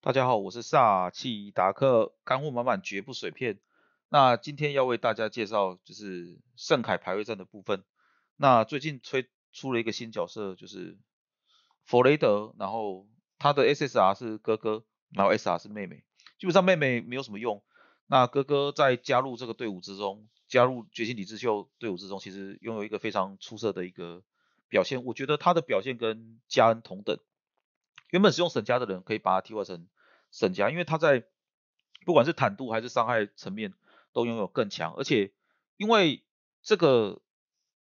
大家好，我是萨契达克，干货满满，绝不水片。那今天要为大家介绍就是圣凯排位战的部分。那最近推出了一个新角色，就是弗雷德，然后他的 SSR 是哥哥，然后 SR 是妹妹。基本上妹妹没有什么用，那哥哥在加入这个队伍之中，加入觉醒李智秀队伍之中，其实拥有一个非常出色的一个表现。我觉得他的表现跟加恩同等。原本使用沈家的人可以把他替换成沈家，因为他在不管是坦度还是伤害层面都拥有更强。而且因为这个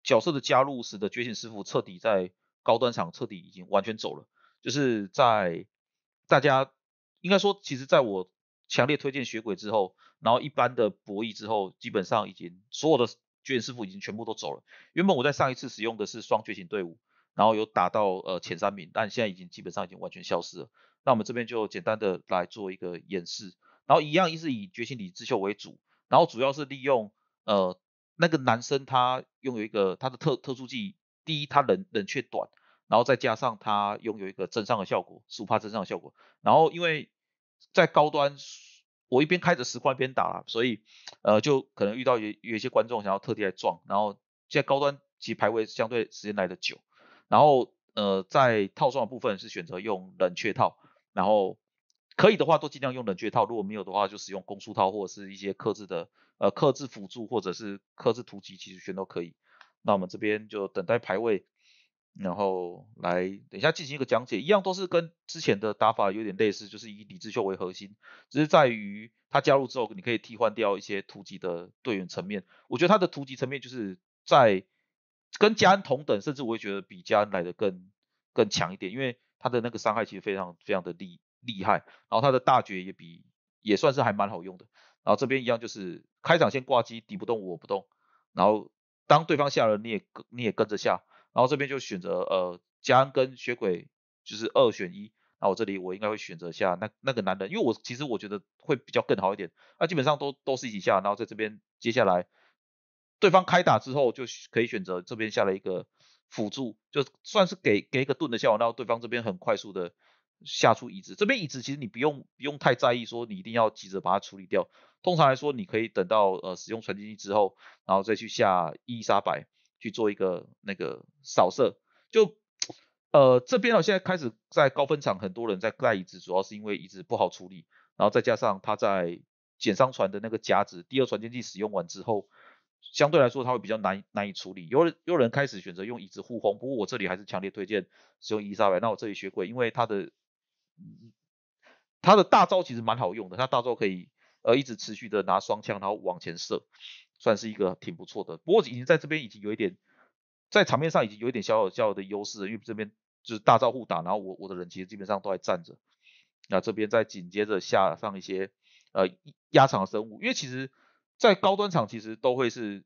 角色的加入，使得觉醒师傅彻底在高端场彻底已经完全走了。就是在大家应该说，其实在我强烈推荐血鬼之后，然后一般的博弈之后，基本上已经所有的觉醒师傅已经全部都走了。原本我在上一次使用的是双觉醒队伍。然后有打到呃前三名，但现在已经基本上已经完全消失了。那我们这边就简单的来做一个演示。然后一样，一是以觉醒李智秀为主，然后主要是利用呃那个男生他拥有一个他的特特殊技，第一他冷冷却短，然后再加上他拥有一个增伤的效果，十五增伤的效果。然后因为在高端我一边开着十块一边打了，所以呃就可能遇到有有一些观众想要特地来撞。然后现在高端及排位相对时间来的久。然后，呃，在套装的部分是选择用冷却套，然后可以的话都尽量用冷却套，如果没有的话就使用攻速套或者是一些克制的，呃，克制辅助或者是克制突击，其实全都可以。那我们这边就等待排位，然后来等一下进行一个讲解，一样都是跟之前的打法有点类似，就是以李智秀为核心，只是在于他加入之后，你可以替换掉一些突集的队员层面。我觉得他的突集层面就是在。跟嘉恩同等，甚至我会觉得比嘉恩来的更更强一点，因为他的那个伤害其实非常非常的厉厉害，然后他的大绝也比也算是还蛮好用的。然后这边一样就是开场先挂机，敌不动我不动，然后当对方下了你也你也跟着下，然后这边就选择呃嘉恩跟血鬼就是二选一，那我这里我应该会选择下那那个男人，因为我其实我觉得会比较更好一点。那基本上都都是一起下，然后在这边接下来。对方开打之后，就可以选择这边下了一个辅助，就算是给给一个盾的效果，然后对方这边很快速的下出椅子，这边椅子其实你不用不用太在意，说你一定要急着把它处理掉。通常来说，你可以等到呃使用传进器之后，然后再去下伊莎白去做一个那个扫射。就呃这边啊，现在开始在高分场很多人在盖椅子，主要是因为椅子不好处理，然后再加上他在减伤船的那个夹子，第二传进济使用完之后。相对来说，它会比较难难以处理。有人有人开始选择用椅子互轰，不过我这里还是强烈推荐使用伊莎白。那我这里学会，因为他的他的大招其实蛮好用的，他大招可以呃一直持续的拿双枪，然后往前射，算是一个挺不错的。不过已经在这边已经有一点在场面上已经有一点小小小的优势，因为这边就是大招互打，然后我我的人其实基本上都还站着。那这边再紧接着下上一些呃压场生物，因为其实。在高端场其实都会是，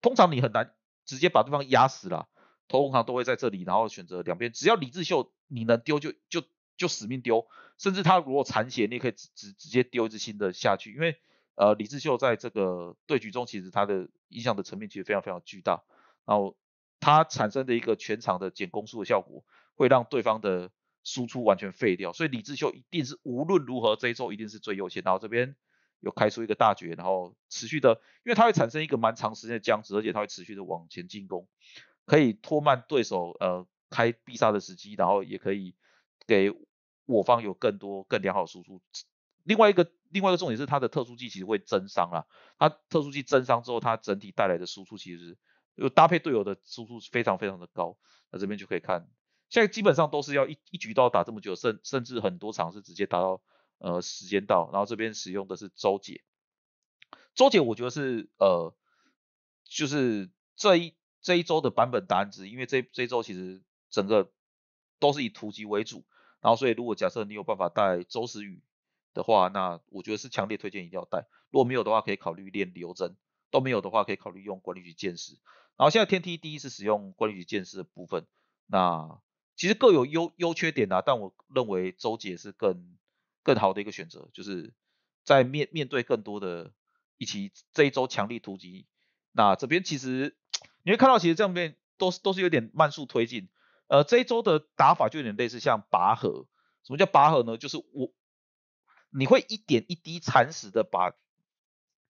通常你很难直接把对方压死了，投攻方都会在这里，然后选择两边，只要李智秀你能丢就就就死命丢，甚至他如果残血，你也可以直直直接丢一支新的下去，因为呃李智秀在这个对局中其实他的影响的层面其实非常非常巨大，然后他产生的一个全场的减攻速的效果，会让对方的输出完全废掉，所以李智秀一定是无论如何这一周一定是最优先，然后这边。又开出一个大绝，然后持续的，因为它会产生一个蛮长时间的僵持，而且它会持续的往前进攻，可以拖慢对手呃开必杀的时机，然后也可以给我方有更多更良好的输出。另外一个另外一个重点是它的特殊技其实会增伤啊，它特殊技增伤之后，它整体带来的输出其实又搭配队友的输出非常非常的高。那这边就可以看，现在基本上都是要一一局都要打这么久，甚甚至很多场是直接打到。呃，时间到，然后这边使用的是周姐，周姐我觉得是呃，就是这一这一周的版本答案值，因为这这周其实整个都是以突击为主，然后所以如果假设你有办法带周时雨的话，那我觉得是强烈推荐一定要带，如果没有的话可以考虑练刘真，都没有的话可以考虑用管理局剑士，然后现在天梯第一次使用管理局剑士的部分，那其实各有优优缺点啊，但我认为周姐是更更好的一个选择，就是在面面对更多的一起这一周强力突击。那这边其实你会看到，其实这边都是都是有点慢速推进，呃这一周的打法就有点类似像拔河，什么叫拔河呢？就是我你会一点一滴蚕食的把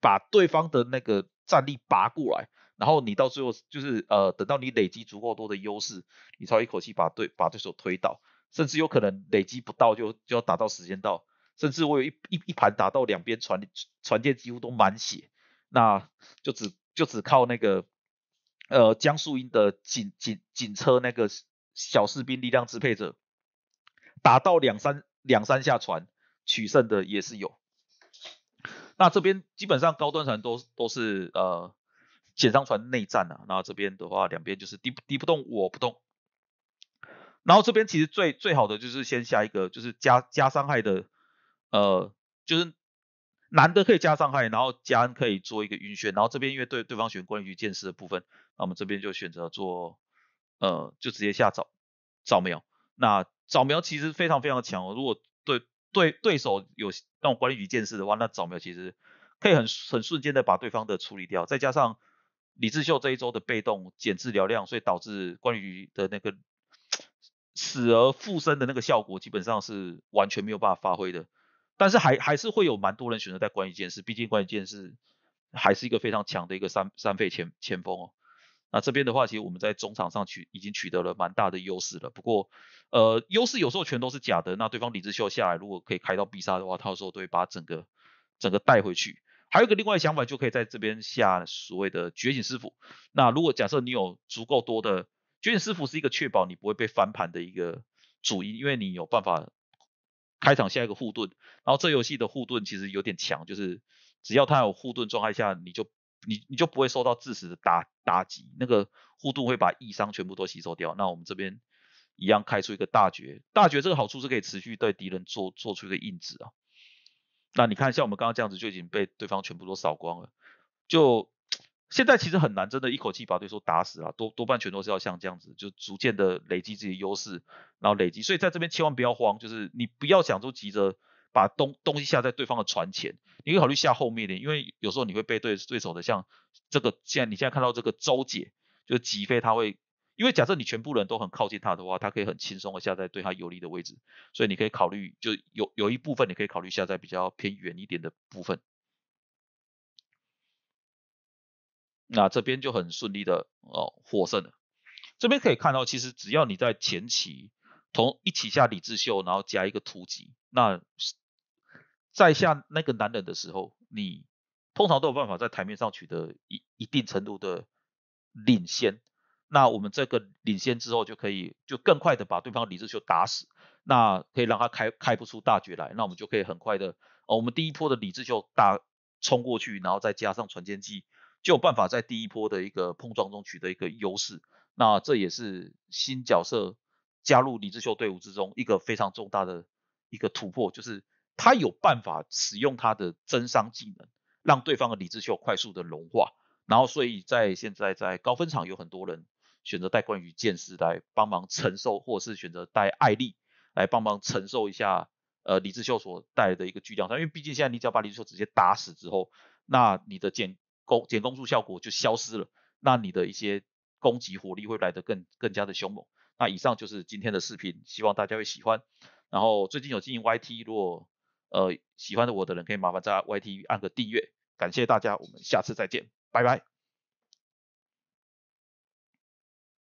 把对方的那个战力拔过来，然后你到最后就是呃等到你累积足够多的优势，你才一口气把对把对手推倒。甚至有可能累积不到就就要打到时间到，甚至我有一一一盘打到两边船船舰几乎都满血，那就只就只靠那个呃江素英的警警警车那个小士兵力量支配者，打到两三两三下船取胜的也是有。那这边基本上高端船都都是呃减伤船内战啊，那这边的话两边就是敌敌不动我不动。然后这边其实最最好的就是先下一个就是加加伤害的，呃，就是男的可以加伤害，然后加恩可以做一个晕眩。然后这边因为对对方选关羽剑士的部分，那我们这边就选择做呃，就直接下找找苗。那早苗其实非常非常的强。如果对对对手有那种关羽剑士的话，那早苗其实可以很很瞬间的把对方的处理掉。再加上李智秀这一周的被动减治疗量，所以导致关羽的那个。死而复生的那个效果基本上是完全没有办法发挥的，但是还还是会有蛮多人选择带关羽剑士，毕竟关羽剑士还是一个非常强的一个三三费前前锋哦。那这边的话，其实我们在中场上取已经取得了蛮大的优势了。不过，呃，优势有时候全都是假的。那对方李智秀下来，如果可以开到必杀的话，他的时候都会把整个整个带回去。还有一个另外的想法，就可以在这边下所谓的觉醒师傅。那如果假设你有足够多的。军师傅是一个确保你不会被翻盘的一个主因，因为你有办法开场下一个护盾，然后这游戏的护盾其实有点强，就是只要他有护盾状态下，你就你你就不会受到致死的打打击，那个护盾会把异伤全部都吸收掉。那我们这边一样开出一个大绝，大绝这个好处是可以持续对敌人做做出一个印子啊。那你看像我们刚刚这样子就已经被对方全部都扫光了，就。现在其实很难，真的一口气把对手打死了，多多半全都是要像这样子，就逐渐的累积自己的优势，然后累积。所以在这边千万不要慌，就是你不要想说急着把东东西下在对方的船前，你可以考虑下后面点，因为有时候你会被对对手的像这个，现在你现在看到这个周姐就击飞，他会，因为假设你全部人都很靠近他的话，他可以很轻松的下在对他有利的位置，所以你可以考虑就有有一部分你可以考虑下在比较偏远一点的部分。那这边就很顺利的哦获胜了。这边可以看到，其实只要你在前期同一起下李智秀，然后加一个突击，那在下那个男人的时候，你通常都有办法在台面上取得一一定程度的领先。那我们这个领先之后，就可以就更快的把对方李智秀打死，那可以让他开开不出大局来，那我们就可以很快的哦，我们第一波的李智秀打。冲过去，然后再加上传剑技，就有办法在第一波的一个碰撞中取得一个优势。那这也是新角色加入李智秀队伍之中一个非常重大的一个突破，就是他有办法使用他的增伤技能，让对方的李智秀快速的融化。然后，所以在现在在高分场有很多人选择带关羽剑士来帮忙承受，或是选择带艾丽来帮忙承受一下。呃，李智秀所带来的一个巨量杀，因为毕竟现在你只要把李智秀直接打死之后，那你的减攻减攻速效果就消失了，那你的一些攻击火力会来得更更加的凶猛。那以上就是今天的视频，希望大家会喜欢。然后最近有经营 YT，如果呃喜欢的我的人，可以麻烦在 YT 按个订阅，感谢大家，我们下次再见，拜拜。